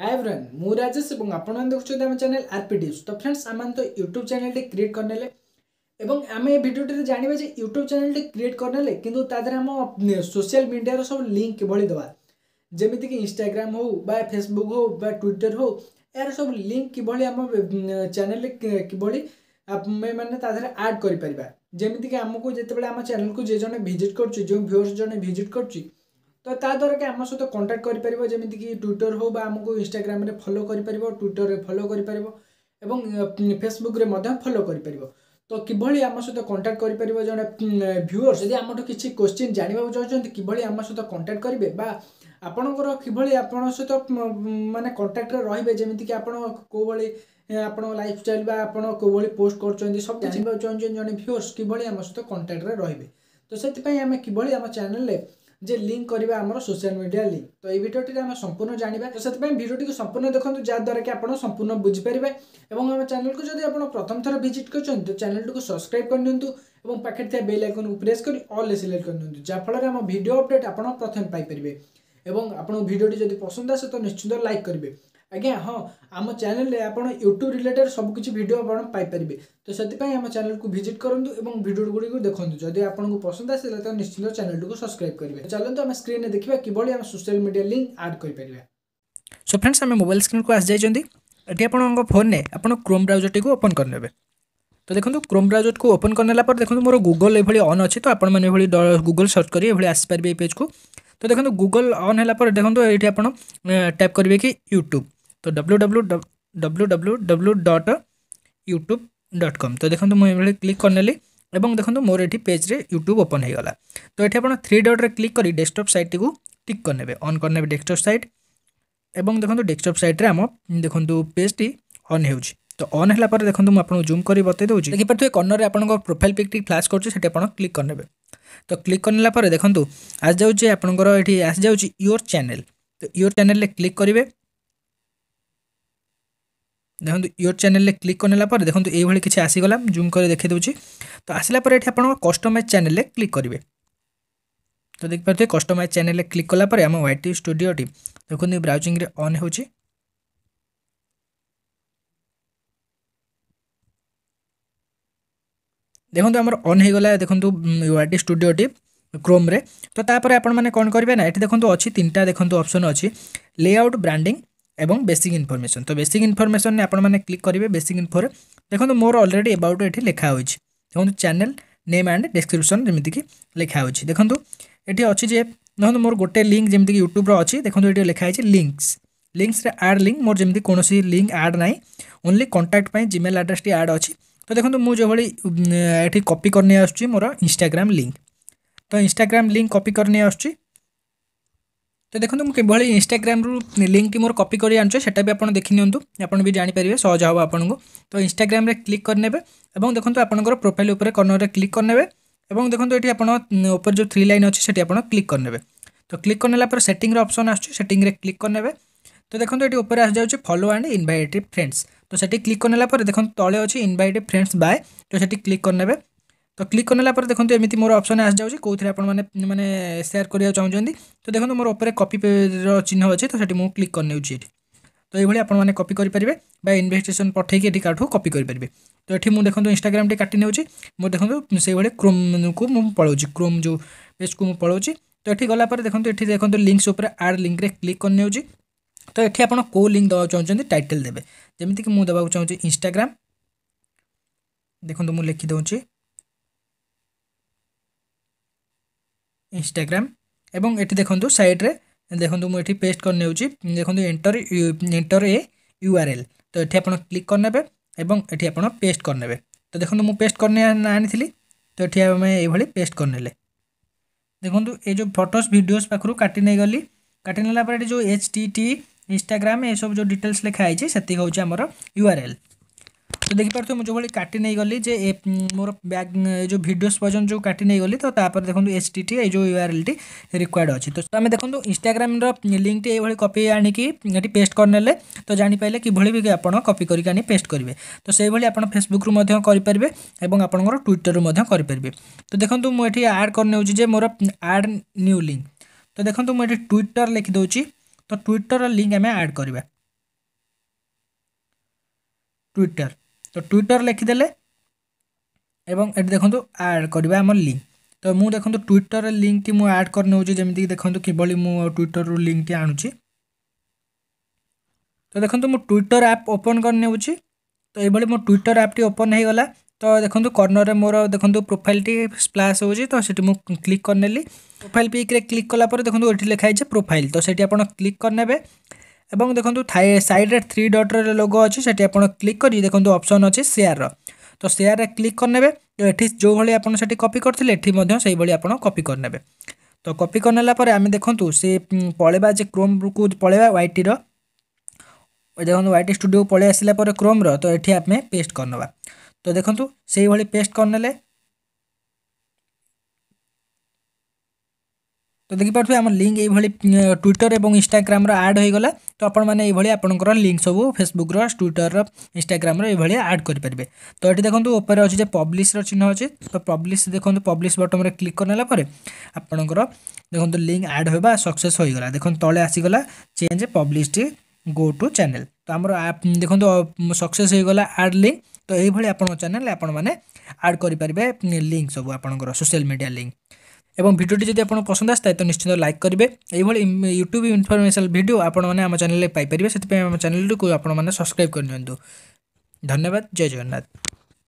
hi everyone मु राजेश এবং আপনারা দেখছেন আমার চ্যানেল আরপি টিপস তো फ्रेंड्स আমান তো ইউটিউব চ্যানেলটি ক্রিয়েট করনেলে এবং আমি এই ভিডিওটিতে জানিবে যে ইউটিউব চ্যানেলটি ক্রিয়েট করনেলে কিন্তু তাদের আম সোশ্যাল মিডিয়ার সব লিংক কিভাবে দেবা যেমিতি কি ইনস্টাগ্রাম হো বা ফেসবুক হো বা টুইটার হো এর সব লিংক কিভাবে আম চ্যানেলে কিভাবে ଆମେ ମାନେ ତା ଦେହରେ ଆଡ଼୍ କରିପାରିବା ଯେମିତିକି ଆମକୁ ଯେତେବେଳେ ଆମ ଚ୍ୟାନେଲକୁ ଯେ ଜଣେ ଭିଜିଟ୍ କରୁଛି ଯେଉଁ ଭିଉଅର୍ସ ଜଣେ ଭିଜିଟ୍ କରୁଛି ତ ତା ଦ୍ୱାରା କି ଆମ ସହିତ କଣ୍ଟାକ୍ଟ କରିପାରିବ ଯେମିତିକି ଟ୍ୱିଟର ହେଉ ବା ଆମକୁ ଇନଷ୍ଟାଗ୍ରାମରେ ଫଲୋ କରିପାରିବ ଟ୍ୱିଟରରେ ଫଲୋ କରିପାରିବ ଏବଂ ଫେସବୁକ୍ରେ ମଧ୍ୟ ଫଲୋ କରିପାରିବ ତ କିଭଳି ଆମ ସହିତ କଣ୍ଟାକ୍ଟ କରିପାରିବ ଜଣେ ଭ୍ୟୁଅର୍ ଯଦି ଆମଠୁ କିଛି କୋଶ୍ଚିନ୍ ଜାଣିବାକୁ ଚାହୁଁଛନ୍ତି କିଭଳି ଆମ ସହିତ କଣ୍ଟାକ୍ଟ କରିବେ ବା ଆପଣଙ୍କର କିଭଳି ଆପଣଙ୍କ ସହିତ ମାନେ କଣ୍ଟାକ୍ଟରେ ରହିବେ ଯେମିତିକି ଆପଣ କେଉଁଭଳି ଆପଣଙ୍କ ଲାଇଫଷ୍ଟାଇଲ୍ ବା ଆପଣ କେଉଁଭଳି ପୋଷ୍ଟ କରୁଛନ୍ତି ସବୁ ଜାଣିବାକୁ ଚାହୁଁଛନ୍ତି ଜଣେ ଭ୍ୟୁଅର୍ସ କିଭଳି ଆମ ସହିତ କଣ୍ଟାକ୍ଟରେ ରହିବେ ତ ସେଥିପାଇଁ ଆମେ କିଭଳି ଆମ ଚ୍ୟାନେଲ୍ରେ ଯେ ଲିଙ୍କ କରିବା ଆମର ସୋସିଆଲ ମିଡ଼ିଆ ଲିଙ୍କ ତ ଏଇ ଭିଡ଼ିଓଟିରେ ଆମେ ସମ୍ପୂର୍ଣ୍ଣ ଜାଣିବା ତ ସେଥିପାଇଁ ଭିଡ଼ିଓଟିକୁ ସମ୍ପୂର୍ଣ୍ଣ ଦେଖନ୍ତୁ ଯାହାଦ୍ୱାରା କି ଆପଣ ସମ୍ପୂର୍ଣ୍ଣ ବୁଝିପାରିବେ ଏବଂ ଆମ ଚ୍ୟାନେଲକୁ ଯଦି ଆପଣ ପ୍ରଥମ ଥର ଭିଜିଟ୍ କରିଛନ୍ତି ତ ଚ୍ୟାନେଲଟିକୁ ସବସ୍କ୍ରାଇବ୍ କରିନିଅନ୍ତୁ ଏବଂ ପାଖରେ ଥିବା ବେଲ୍ ଆଇକନ୍କୁ ପ୍ରେସ୍ କରି ଅଲ୍ରେ ସିଲେକ୍ଟ କରିନିଅନ୍ତୁ ଯାହାଫଳରେ ଆମ ଭିଡ଼ିଓ ଅପଡ଼େଟ୍ ଆପଣ ପ୍ରଥମେ ପାଇପାରିବେ ଏବଂ ଆପଣଙ୍କ ଭିଡ଼ିଓଟି ଯଦି ପସନ୍ଦ ଆସେ ତ ନିଶ୍ଚିନ୍ତ ଲାଇକ୍ କରିବେ ଆଜ୍ଞା ହଁ ଆମ ଚ୍ୟାନେଲରେ ଆପଣ ୟୁଟ୍ୟୁବ୍ ରିଲେଟେଡ଼୍ ସବୁକିଛି ଭିଡ଼ିଓ ଆପଣ ପାଇପାରିବେ ତ ସେଥିପାଇଁ ଆମ ଚ୍ୟାନେଲକୁ ଭିଜିଟ୍ କରନ୍ତୁ ଏବଂ ଭିଡ଼ିଓ ଗୁଡ଼ିକୁ ଦେଖନ୍ତୁ ଯଦି ଆପଣଙ୍କୁ ପସନ୍ଦ ଆସିଲା ତ ନିଶ୍ଚିତ ଚ୍ୟାନେଲଟିକୁ ସବସ୍କ୍ରାଇବ୍ କରିବେ ଚାଲନ୍ତୁ ଆମେ ସ୍କ୍ରିନ୍ରେ ଦେଖିବା କିଭଳି ଆମେ ସୋସିଆଲ୍ ମିଡ଼ିଆ ଲିଙ୍କ୍ ଆଡ଼୍ କରିପାରିବା ସୋ ଫ୍ରେଣ୍ଡସ୍ ଆମେ ମୋବାଇଲ୍ ସ୍କ୍ରିନ୍କୁ ଆସିଯାଇଛନ୍ତି ଏଠି ଆପଣଙ୍କ ଫୋନ୍ରେ ଆପଣ କ୍ରୋମ୍ ବ୍ରାଉଜର୍ଟିକୁ ଓପନ୍ କରିନେବେ ତ ଦେଖନ୍ତୁ କ୍ରୋମ୍ ବ୍ରାଉଜର୍କୁ ଓପନ୍ କରିନେଲା ପରେ ଦେଖନ୍ତୁ ମୋର ଗୁଗଲ୍ ଏଭଳି ଅନ୍ ଅଛି ତ ଆପଣମାନେ ଏଭଳି ଗୁଗଲ୍ ସର୍ଚ୍ଚ କରି ଏଭଳି ଆସିପାରିବେ ଏଇ ପେଜ୍କୁ ତ ଦେଖନ୍ତୁ ଗୁଗଲ୍ ଅନ୍ ହେଲା ପରେ ଦେଖନ୍ତୁ ଏଇଠି ଆପଣ ଟ୍ୟାପ୍ କରିବେ କି ୟୁଟ୍ୟୁବ୍ তো W W W W W dot YouTube dot com ତ ଦେଖନ୍ତୁ ମୁଁ ଏଭଳି କ୍ଲିକ୍ କରିନେଲି ଏବଂ ଦେଖନ୍ତୁ ମୋର ଏଠି ପେଜ୍ରେ ୟୁଟ୍ୟୁବ୍ ଓପନ୍ ହୋଇଗଲା ତ ଏଠି ଆପଣ ଥ୍ରୀ ଡଟ୍ରେ କ୍ଲିକ୍ କରି ଡେସ୍କଟପ୍ ସାଇଟ୍ଟିକୁ ଟିକ୍ କରିନେବେ ଅନ୍ କରିନେବେ ଡେସ୍କଟପ୍ ସାଇଟ୍ ଏବଂ ଦେଖନ୍ତୁ ଡେସ୍କଟପ୍ ସାଇଟ୍ରେ ଆମ ଦେଖନ୍ତୁ ପେଜ୍ଟି ଅନ୍ ହେଉଛି ତ ଅନ୍ ହେଲା ପରେ ଦେଖନ୍ତୁ ମୁଁ ଆପଣଙ୍କୁ ଜୁମ୍ କରି ବତାଇ ଦେଉଛି ଦେଖିପାରୁଥିବେ କର୍ଣ୍ଣରରେ ଆପଣଙ୍କ ପ୍ରୋଫାଇଲ୍ ପିକ୍ଟି ଫ୍ଲାସ୍ କରୁଛି ସେଠି ଆପଣ କ୍ଲିକ୍ କରିନେବେ ତ କ୍ଲିକ୍ କରିନେଲା ପରେ ଦେଖନ୍ତୁ ଆସିଯାଉଛି ଆପଣଙ୍କର ଏଠି ଆସିଯାଉଛି ୟୋର୍ ଚ୍ୟାନେଲ୍ ତ ୟୋର୍ ଚ୍ୟାନେଲ୍ରେ କ୍ଲିକ୍ କରିବେ ଦେଖନ୍ତୁ ୟୋର୍ ଚ୍ୟାନେଲ୍ରେ କ୍ଲିକ୍ କରିନେଲା ପରେ ଦେଖନ୍ତୁ ଏଇଭଳି କିଛି ଆସିଗଲା ଜୁମ୍ କରି ଦେଖାଇ ଦେଉଛି ତ ଆସିଲା ପରେ ଏଠି ଆପଣ କଷ୍ଟମାଇଜ୍ ଚ୍ୟାନେଲ୍ରେ କ୍ଲିକ୍ କରିବେ ତ ଦେଖିପାରୁଥିବେ କଷ୍ଟମାଇଜ୍ ଚ୍ୟାନେଲ୍ରେ କ୍ଲିକ୍ କଲା ପରେ ଆମ ୱାଇଟି ଷ୍ଟୁଡ଼ିଓଟି ଦେଖନ୍ତୁ ବ୍ରାଉଜିଂରେ ଅନ୍ ହେଉଛି ଦେଖନ୍ତୁ ଆମର ଅନ୍ ହୋଇଗଲା ଦେଖନ୍ତୁ ୱାଇଟି ଷ୍ଟୁଡ଼ିଓଟି କ୍ରୋମ୍ରେ ତ ତାପରେ ଆପଣମାନେ କ'ଣ କରିବେ ନା ଏଠି ଦେଖନ୍ତୁ ଅଛି ତିନିଟା ଦେଖନ୍ତୁ ଅପସନ୍ ଅଛି ଲେଆଉଟ୍ ବ୍ରାଣ୍ଡିଂ এবং বেসিক ইনফরমেশন তো বেসিক ইনফরমেশন আপনার ক্লিক করবে বেসিক ইনফোরে দেখুন মোর অলরেডি এবাউট এটি লেখা হয়েছে দেখুন চ্যানেল নেম আন্ড ডেসক্রিপশন যেমিতিকি লেখা হয়েছে দেখুন এটি অছি যে ধরুন মোর গোটে লিঙ্ক যেমি ইউট্যুব্র অছি দেখুন এটি লেখা হয়েছে লিঙ্কস লিঙ্কসরে আড লিঙ্ক মোর যেমি কোণী লিঙ্ক আড না ওনলি কন্টাক্ট পাই জিমেল আড্রেসটি আড অছি তো দেখুন মু যেভাবে এটি কপি করে আসছি মোর ইনস্টাগ্রাম লিঙ্ক তো ইনস্টাগ্রাম লিঙ্ক কপি করে আসছি তো দেখুন ମୁଁ କିଭଳି ଇନଷ୍ଟାଗ୍ରାମରୁ ଲିଙ୍କଟି ମୋର କପି କରି ଆଣୁଛି ସେଟା ବି ଆପଣ ଦେଖିନିଅନ୍ତୁ ଆପଣ ବି ଜାଣିପାରିବେ ସହଜ ହେବ ଆପଣଙ୍କୁ ତ ଇନଷ୍ଟାଗ୍ରାମରେ କ୍ଲିକ୍ କରିନେବେ ଏବଂ ଦେଖନ୍ତୁ ଆପଣଙ୍କର ପ୍ରୋଫାଇଲ୍ ଉପରେ କର୍ଣ୍ଣରରେ କ୍ଲିକ୍ କରିନେବେ ଏବଂ ଦେଖନ୍ତୁ ଏଠି ଆପଣ ଉପରେ ଯେଉଁ ଥ୍ରୀ ଲାଇନ୍ ଅଛି ସେଠି ଆପଣ କ୍ଲିକ୍ କରିନେବେ ତ କ୍ଲିକ୍ କରିନେଲା ପରେ ସେଟିଂର ଅପସନ୍ ଆସୁଛି ସେଟିଂରେ କ୍ଲିକ୍ କରିନେବେ ତ ଦେଖନ୍ତୁ ଏଠି ଉପରେ ଆସିଯାଉଛି ଫଲୋ ଆଣ୍ଡ ଇନଭାଇଟେଡ଼ ଫ୍ରେଣ୍ଡସ୍ ତ ସେଠି କ୍ଲିକ୍ କରିନେଲା ପରେ ଦେଖନ୍ତୁ ତଳେ ଅଛି ଇନଭାଇଟେଡ଼ ଫ୍ରେଣ୍ଡସ୍ ବାଏ ତ ସେଠି କ୍ଲିକ୍ କରିନେବେ তো ক্লিক করেলা পরে দেখুন এমনি মোর অপসন আসিযাচ্ছে কোথায় আপনার মানে সেয়ার করা চাহুমান তো দেখুন মোর উপরে কপির চিহ্ন অছে তো সেটি মু ক্লিক করে নেছি এটি তো এইভাবে আপনার কপি করে পারবে বা ইনভেস্টেসন পঠাইকি এটি কাঠু কপি করে পারবে তো এটি মু দেখুন ইনস্টাগ্রামটি কাটি নেছি মো দেখুন সেইভাবে ক্রোমকু মু পলাউছি ক্রোম যে পেজকু মু পলাউছি তো এটি গলাপরে দেখুন এটি দেখুন লিঙ্কস উপরে আড লিঙ্করে ক্লিক করে নেছি তো এটি আপনার কেউ লিঙ্ক দেওয়া চাহুমান টাইটেল দেবে যেমিকি মু দেওয়া চাহুছি ইনস্টাগ্রাম দেখুন মু লিখি দেছি ଇନଷ୍ଟାଗ୍ରାମ୍ ଏବଂ ଏଠି ଦେଖନ୍ତୁ ସାଇଡ଼୍ରେ ଦେଖନ୍ତୁ ମୁଁ ଏଠି ପେଷ୍ଟ କରିନେଉଛି ଦେଖନ୍ତୁ ଏଣ୍ଟର ଏଣ୍ଟର ଏ ୟୁ ଆର୍ ଏଲ୍ ତ ଏଠି ଆପଣ କ୍ଲିକ୍ କରିନେବେ ଏବଂ ଏଠି ଆପଣ ପେଷ୍ଟ କରିନେବେ ତ ଦେଖନ୍ତୁ ମୁଁ ପେଷ୍ଟ କରିନେ ଆଣିଥିଲି ତ ଏଠି ଆମେ ଏଇଭଳି ପେଷ୍ଟ କରିନେଲେ ଦେଖନ୍ତୁ ଏ ଯେଉଁ ଫଟୋସ୍ ଭିଡ଼ିଓସ୍ ପାଖରୁ କାଟି ନେଇଗଲି କାଟି ନେଲା ପରେ ଏଠି ଯେଉଁ ଏଚ୍ ଟି ଟି ଇନଷ୍ଟାଗ୍ରାମ୍ ଏସବୁ ଯେଉଁ ଡିଟେଲ୍ସ ଲେଖା ହେଇଛି ସେତିକି ହେଉଛି ଆମର ୟୁ ଆର୍ ଏଲ୍ তো দেখিপার্থিবে ମୁଁ ଯେଉଁଭଳି କାଟି ନେଇଗଲି ଯେ ମୋର ବ୍ୟାଗ୍ ଯେଉଁ ଭିଡ଼ିଓସ୍ ପର୍ଯ୍ୟନ୍ତ ଯେଉଁ କାଟି ନେଇଗଲି ତ ତାପରେ ଦେଖନ୍ତୁ ଏଚ୍ ଟି ଟି ଏଇ ଯେଉଁ ୟୁଆର୍ଏଲ୍ଟି ରିକ୍ୱାର୍ଡ଼ ଅଛି ତ ଆମେ ଦେଖନ୍ତୁ ଇନ୍ଷ୍ଟାଗ୍ରାମ୍ର ଲିଙ୍କ୍ଟି ଏଇଭଳି କପି ଆଣିକି ଏଠି ପେଷ୍ଟ କରିନେଲେ ତ ଜାଣିପାରିଲେ କିଭଳି ବି ଆପଣ କପି କରିକି ଆଣି ପେଷ୍ଟ କରିବେ ତ ସେଇଭଳି ଆପଣ ଫେସବୁକ୍ରୁ ମଧ୍ୟ କରିପାରିବେ ଏବଂ ଆପଣଙ୍କର ଟ୍ୱିଟର୍ରୁ ମଧ୍ୟ କରିପାରିବେ ତ ଦେଖନ୍ତୁ ମୁଁ ଏଠି ଆଡ଼୍ କରିନେଉଛି ଯେ ମୋର ଆଡ଼୍ ନ୍ୟୁ ଲିଙ୍କ୍ ତ ଦେଖନ୍ତୁ ମୁଁ ଏଠି ଟ୍ୱିଟର୍ ଲେଖିଦେଉଛି ତ ଟ୍ୱିଟର୍ର ଲିଙ୍କ୍ ଆମେ ଆଡ଼୍ କରିବା ଟ୍ୱିଟର୍ তো টুইটর লেখিদেলে এবং এটি দেখন্তু আড করা আমার লিঙ্ক তো মু দেখন্তু টুইটর লিঙ্কটি মু আড করে নেছি যেমি দেখন্তু কিভাবে মু টুইটর লিঙ্কটি আনুছি তো দেখন্তু মু টুইটর আপ ওপন করে নেছি তো এইভাবে মো টুইটর আপটি ওপন হয়ে গলা তো দেখুন কর্ণরে মোর দেখুন প্রোফাইলটি স্প্লাশ হচ্ছে তো সেটি মু ক্লিক করে নেলি প্রোফাইল পিক্রে ক্লিক কলাপরে দেখুন এটি লেখা হয়েছে প্রোফাইল তো সেটি আপনার ক্লিক করে নেবে এবং দেখুন সাইডে থ্রি ডটর লোক অছে সেটি আপনার ক্লিক করে দেখুন অপশন অছে সেয়ার তো সেয়ার ক্লিক করে নেবে এটি যেভাবে আপনার সেটি কপি করলে এটি সেইভাবে আপনার কপি করে নেবে তো কপি করে নেলা পরে আমি দেখুন সে পড়া যে ক্রোম কু পড়া ওয়াইটি দেখুন ওয়াইটি স্টুডিও পড়ে আসলে পরে ক্রোম্র তো এটি আমি পেস্ট করে নেওয়া তো দেখুন সেইভাবে পেস্ট করে নেলে তো দেখিপারে আমার লিঙ্ক এইভাবে ট্যুইটর এবং ইনস্টাগ্রামর আড হয়ে গলা তো আপনার এইভাবে আপনার লিঙ্ক সবু ফেসবুকর ট্যুইটর ইনস্টাগ্রামর এইভাবে আড করে পারবে তো এটি দেখুন উপরে অছে যে পব্লিশর চিহ্ন অছে তো পব্লিশ দেখুন পব্লিশ বটনরে ক্লিক করে নেলা পরে আপনার দেখুন লিঙ্ক আড হওয়া সকসেস হয়ে গলা দেখুন তলে আসিগলা change published go to channel তো আমার দেখুন সকসেস হয়ে গলা আড লিঙ্ক তো এইভাবে আপনার চ্যানেল আপনার আড করে পারবে লিঙ্ক সবু আপনার সোশিয়াল মিডিয়া লিঙ্ক ए भिडियो जति आउन पसन्द आस्ता निश्चित ल्याक्ति युट्युब इन्फर्मेसन भिडियो आउन च्यानेसम्म आम च्यानेटी आब्सक्राइब गरिन्यवाद जय जगन्नाथ